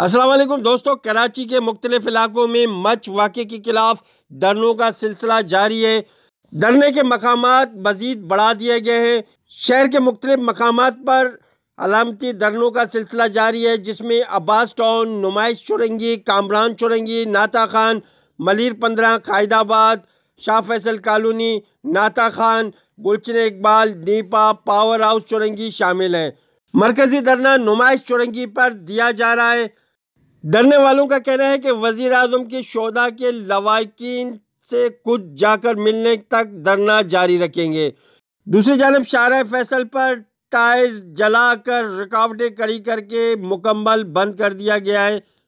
असलम दोस्तों कराची के मुख्तलिफ इलाकों में मच वाक़े के ख़िलाफ़ धरनों का सिलसिला जारी है धरने के मकाम मज़ीद बढ़ा दिए गए हैं शहर के मुख्तलिफ मकाम पर अलामती धरनों का सिलसिला जारी है जिसमें अब्बास टाउन नुमाइश चुरंगी कामरान चुरंगी नाता खान मलिर पंद्रह कायदाबाद शाह फैसल कॉलोनी नाता खान गुलचन इकबाल डीपा पावर हाउस चुरंगी शामिल हैं मरकज़ी धरना नुमाइश चुरंगी पर दिया जा रहा है डरने वालों का कहना है कि वजीर अजम की शोदा के लवाकिन से कुछ जाकर मिलने तक धरना जारी रखेंगे दूसरी जानब शार फैसल पर टायर जलाकर रुकावटें कड़ी करके मुकम्मल बंद कर दिया गया है